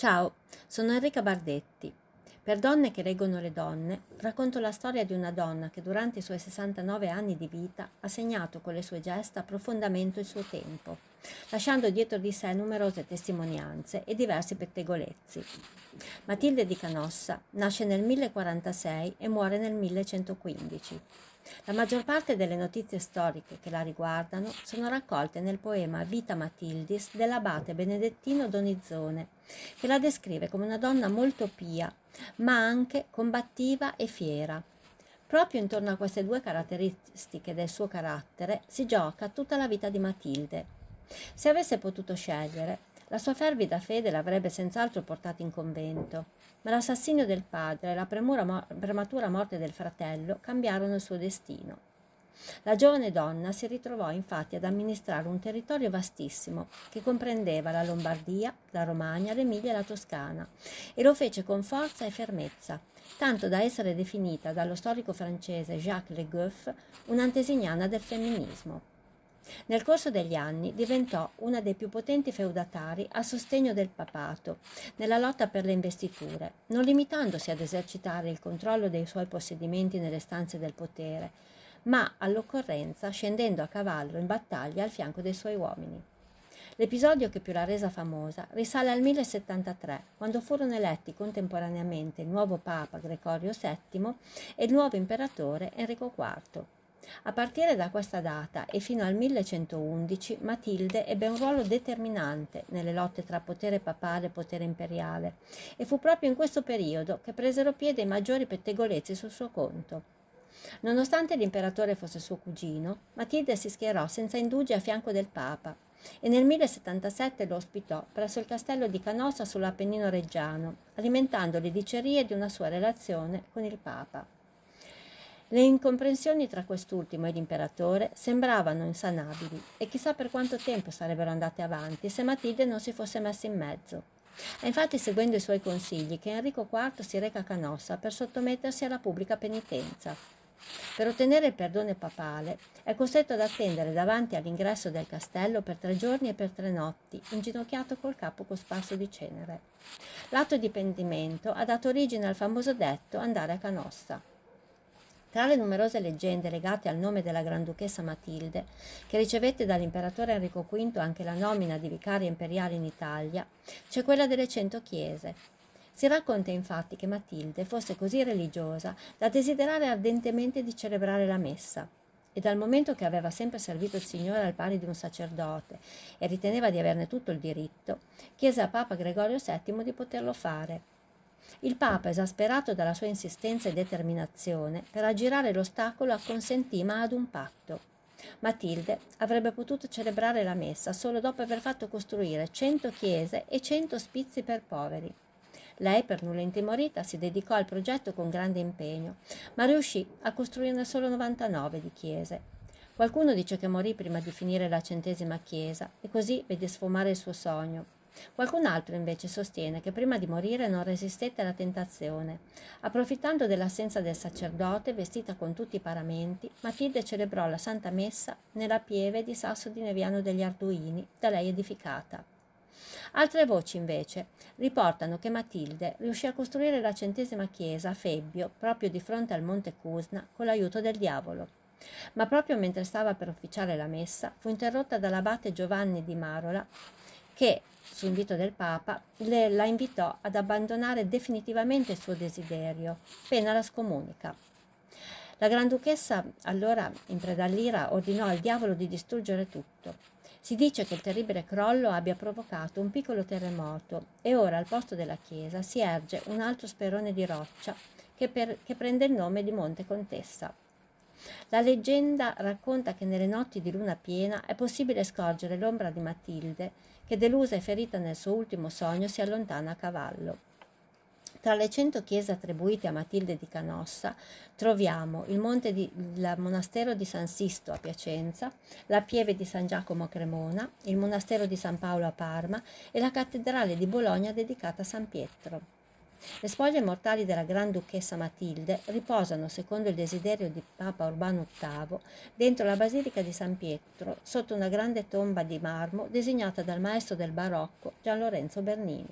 Ciao, sono Enrica Bardetti. Per donne che reggono le donne, racconto la storia di una donna che durante i suoi 69 anni di vita ha segnato con le sue gesta profondamente il suo tempo, lasciando dietro di sé numerose testimonianze e diversi pettegolezzi. Matilde di Canossa nasce nel 1046 e muore nel 1115. La maggior parte delle notizie storiche che la riguardano sono raccolte nel poema Vita Matildis dell'abate benedettino Donizzone, che la descrive come una donna molto pia ma anche combattiva e fiera. Proprio intorno a queste due caratteristiche del suo carattere si gioca tutta la vita di Matilde. Se avesse potuto scegliere, la sua fervida fede l'avrebbe senz'altro portata in convento, ma l'assassinio del padre e la prematura morte del fratello cambiarono il suo destino. La giovane donna si ritrovò infatti ad amministrare un territorio vastissimo che comprendeva la Lombardia, la Romagna, l'Emilia e la Toscana e lo fece con forza e fermezza, tanto da essere definita dallo storico francese Jacques Le Goff un'antesignana del femminismo. Nel corso degli anni diventò una dei più potenti feudatari a sostegno del papato nella lotta per le investiture, non limitandosi ad esercitare il controllo dei suoi possedimenti nelle stanze del potere, ma all'occorrenza scendendo a cavallo in battaglia al fianco dei suoi uomini. L'episodio che più l'ha resa famosa risale al 1073, quando furono eletti contemporaneamente il nuovo Papa Gregorio VII e il nuovo imperatore Enrico IV. A partire da questa data e fino al 1111 Matilde ebbe un ruolo determinante nelle lotte tra potere papale e potere imperiale e fu proprio in questo periodo che presero piede i maggiori pettegolezzi sul suo conto. Nonostante l'imperatore fosse suo cugino, Matilde si schierò senza indugi a fianco del Papa e nel 1077 lo ospitò presso il castello di Canossa sull'Appennino reggiano, alimentando le dicerie di una sua relazione con il Papa. Le incomprensioni tra quest'ultimo e l'imperatore sembravano insanabili e chissà per quanto tempo sarebbero andate avanti se Matilde non si fosse messa in mezzo. È infatti seguendo i suoi consigli che Enrico IV si reca a Canossa per sottomettersi alla pubblica penitenza. Per ottenere il perdono papale è costretto ad attendere davanti all'ingresso del castello per tre giorni e per tre notti, inginocchiato col capo cosparso di cenere. L'atto di pentimento ha dato origine al famoso detto andare a Canossa. Tra le numerose leggende legate al nome della Granduchessa Matilde, che ricevette dall'imperatore Enrico V anche la nomina di vicaria imperiale in Italia, c'è quella delle cento chiese, si racconta infatti che Matilde fosse così religiosa da desiderare ardentemente di celebrare la messa e dal momento che aveva sempre servito il Signore al pari di un sacerdote e riteneva di averne tutto il diritto, chiese a Papa Gregorio VII di poterlo fare. Il Papa, esasperato dalla sua insistenza e determinazione, per aggirare l'ostacolo acconsentì ma ad un patto. Matilde avrebbe potuto celebrare la messa solo dopo aver fatto costruire cento chiese e cento spizi per poveri. Lei, per nulla intimorita, si dedicò al progetto con grande impegno, ma riuscì a costruirne solo 99 di chiese. Qualcuno dice che morì prima di finire la centesima chiesa e così vede sfumare il suo sogno. Qualcun altro invece sostiene che prima di morire non resistette alla tentazione. Approfittando dell'assenza del sacerdote, vestita con tutti i paramenti, Matilde celebrò la Santa Messa nella pieve di Sasso di Neviano degli Arduini, da lei edificata. Altre voci, invece, riportano che Matilde riuscì a costruire la centesima chiesa a Febbio, proprio di fronte al monte Cusna, con l'aiuto del diavolo. Ma proprio mentre stava per ufficiare la messa, fu interrotta dall'abate Giovanni di Marola, che, su invito del Papa, le, la invitò ad abbandonare definitivamente il suo desiderio, pena la scomunica. La Granduchessa, allora in preda all'ira, ordinò al diavolo di distruggere tutto, si dice che il terribile crollo abbia provocato un piccolo terremoto e ora al posto della chiesa si erge un altro sperone di roccia che, per, che prende il nome di Monte Contessa. La leggenda racconta che nelle notti di luna piena è possibile scorgere l'ombra di Matilde che delusa e ferita nel suo ultimo sogno si allontana a cavallo. Tra le cento chiese attribuite a Matilde di Canossa troviamo il monte di, il monastero di San Sisto a Piacenza, la pieve di San Giacomo a Cremona, il monastero di San Paolo a Parma e la cattedrale di Bologna dedicata a San Pietro. Le spoglie mortali della Gran Duchessa Matilde riposano, secondo il desiderio di Papa Urbano VIII, dentro la Basilica di San Pietro, sotto una grande tomba di marmo designata dal maestro del barocco Gian Lorenzo Bernini.